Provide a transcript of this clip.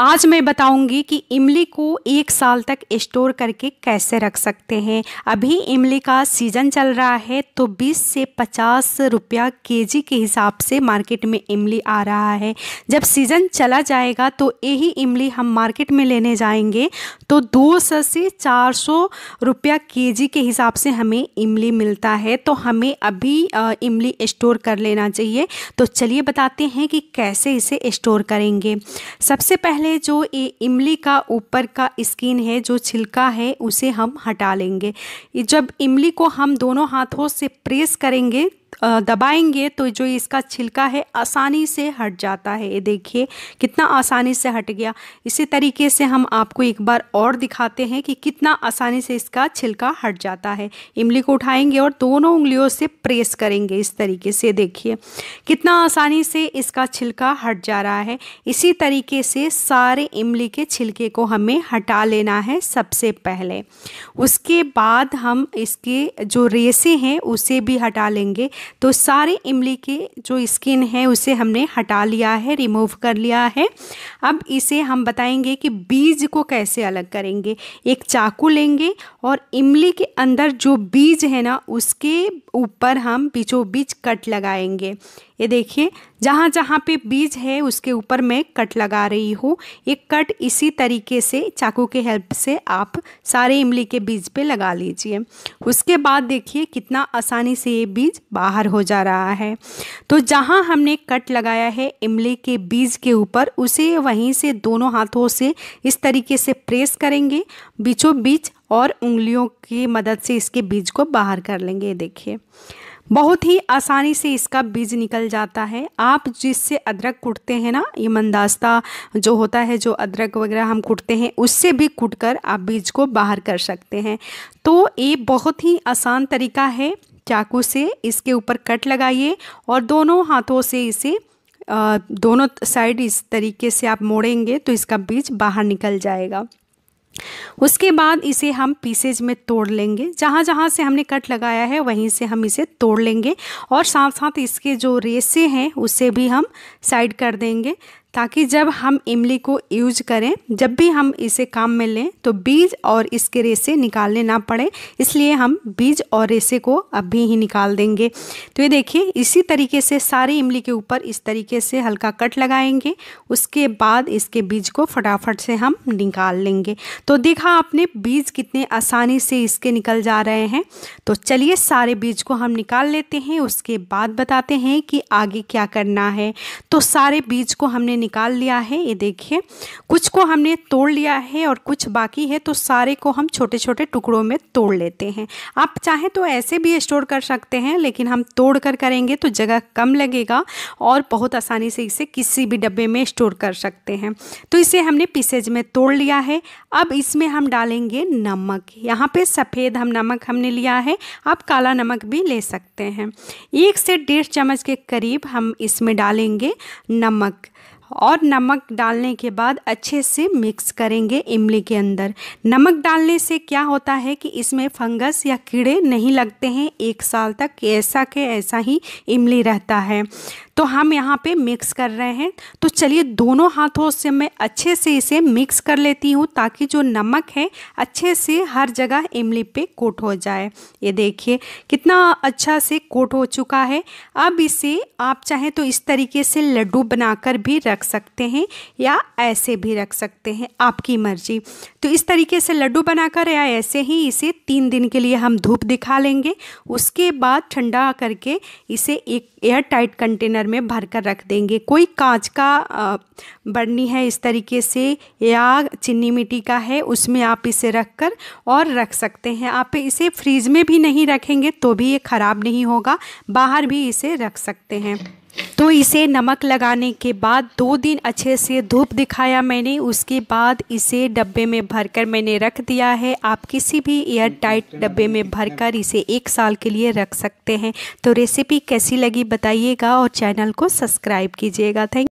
आज मैं बताऊंगी कि इमली को एक साल तक स्टोर करके कैसे रख सकते हैं अभी इमली का सीज़न चल रहा है तो 20 से 50 रुपया केजी के हिसाब से मार्केट में इमली आ रहा है जब सीज़न चला जाएगा तो यही इमली हम मार्केट में लेने जाएंगे तो दो सौ से चार सौ रुपया केजी के हिसाब से हमें इमली मिलता है तो हमें अभी इमली स्टोर कर लेना चाहिए तो चलिए बताते हैं कि कैसे इसे स्टोर करेंगे सबसे पहले पहले जो इमली का ऊपर का स्किन है जो छिलका है उसे हम हटा लेंगे जब इमली को हम दोनों हाथों से प्रेस करेंगे दबाएंगे तो जो इसका छिलका है आसानी से हट जाता है ये देखिए कितना आसानी से हट गया इसी तरीके से हम आपको एक बार और दिखाते हैं कि कितना आसानी से इसका छिलका हट जाता है इमली को उठाएंगे और दोनों उंगलियों से प्रेस करेंगे इस तरीके से देखिए कितना आसानी से इसका छिलका हट जा रहा है इसी तरीके से सारे इमली के छिलके को हमें हटा लेना है सबसे पहले उसके बाद हम इसके जो रेसे हैं उसे भी हटा लेंगे तो सारे इमली के जो स्किन है उसे हमने हटा लिया है रिमूव कर लिया है अब इसे हम बताएंगे कि बीज को कैसे अलग करेंगे एक चाकू लेंगे और इमली के अंदर जो बीज है ना उसके ऊपर हम बीचों बीच कट लगाएंगे ये देखिए जहाँ जहाँ पे बीज है उसके ऊपर मैं कट लगा रही हूँ ये कट इसी तरीके से चाकू के हेल्प से आप सारे इमली के बीज पे लगा लीजिए उसके बाद देखिए कितना आसानी से ये बीज बाहर हो जा रहा है तो जहाँ हमने कट लगाया है इमली के बीज के ऊपर उसे वहीं से दोनों हाथों से इस तरीके से प्रेस करेंगे बीचों बीच और उंगलियों की मदद से इसके बीज को बाहर कर लेंगे देखिए बहुत ही आसानी से इसका बीज निकल जाता है आप जिससे अदरक कूटते हैं ना ये मंदास्ता जो होता है जो अदरक वगैरह हम कूटते हैं उससे भी कूट कर आप बीज को बाहर कर सकते हैं तो ये बहुत ही आसान तरीका है चाकू से इसके ऊपर कट लगाइए और दोनों हाथों से इसे दोनों साइड इस तरीके से आप मोड़ेंगे तो इसका बीज बाहर निकल जाएगा उसके बाद इसे हम पीसेज में तोड़ लेंगे जहाँ जहाँ से हमने कट लगाया है वहीं से हम इसे तोड़ लेंगे और साथ साथ इसके जो रेसे हैं उसे भी हम साइड कर देंगे ताकि जब हम इमली को यूज करें जब भी हम इसे काम में लें तो बीज और इसके रेसे निकालने ना पड़े इसलिए हम बीज और रेसे को अभी ही निकाल देंगे तो ये देखिए इसी तरीके से सारी इमली के ऊपर इस तरीके से हल्का कट लगाएंगे उसके बाद इसके बीज को फटाफट से हम निकाल लेंगे तो देखा आपने बीज कितने आसानी से इसके निकल जा रहे हैं तो चलिए सारे बीज को हम निकाल लेते हैं उसके बाद बताते हैं कि आगे क्या करना है तो सारे बीज को हमने निकाल लिया है ये देखिए कुछ को हमने तोड़ लिया है और कुछ बाकी है तो सारे को हम छोटे छोटे टुकड़ों में तोड़ लेते हैं आप चाहें तो ऐसे भी स्टोर कर सकते हैं लेकिन हम तोड़ कर करेंगे तो जगह कम लगेगा और बहुत आसानी से इसे किसी भी डब्बे में स्टोर कर सकते हैं तो इसे हमने पीसेज में तोड़ लिया है अब इसमें हम डालेंगे नमक यहाँ पर सफ़ेद हम नमक हमने लिया है आप काला नमक भी ले सकते हैं एक से डेढ़ चम्मच के करीब हम इसमें डालेंगे नमक और नमक डालने के बाद अच्छे से मिक्स करेंगे इमली के अंदर नमक डालने से क्या होता है कि इसमें फंगस या कीड़े नहीं लगते हैं एक साल तक ऐसा के ऐसा ही इमली रहता है तो हम यहाँ पे मिक्स कर रहे हैं तो चलिए दोनों हाथों से मैं अच्छे से इसे मिक्स कर लेती हूँ ताकि जो नमक है अच्छे से हर जगह इमली पे कोट हो जाए ये देखिए कितना अच्छा से कोट हो चुका है अब इसे आप चाहें तो इस तरीके से लड्डू बनाकर भी रख सकते हैं या ऐसे भी रख सकते हैं आपकी मर्जी तो इस तरीके से लड्डू बनाकर या ऐसे ही इसे तीन दिन के लिए हम धूप दिखा लेंगे उसके बाद ठंडा करके इसे एक एयर टाइट कंटेनर कंटेनर में भर कर रख देंगे कोई कांच का बर्नी है इस तरीके से या चिन्नी मिट्टी का है उसमें आप इसे रख कर और रख सकते हैं आप इसे फ्रीज में भी नहीं रखेंगे तो भी ये ख़राब नहीं होगा बाहर भी इसे रख सकते हैं तो इसे नमक लगाने के बाद दो दिन अच्छे से धूप दिखाया मैंने उसके बाद इसे डब्बे में भरकर मैंने रख दिया है आप किसी भी एयर टाइट डब्बे में भरकर इसे एक साल के लिए रख सकते हैं तो रेसिपी कैसी लगी बताइएगा और चैनल को सब्सक्राइब कीजिएगा थैंक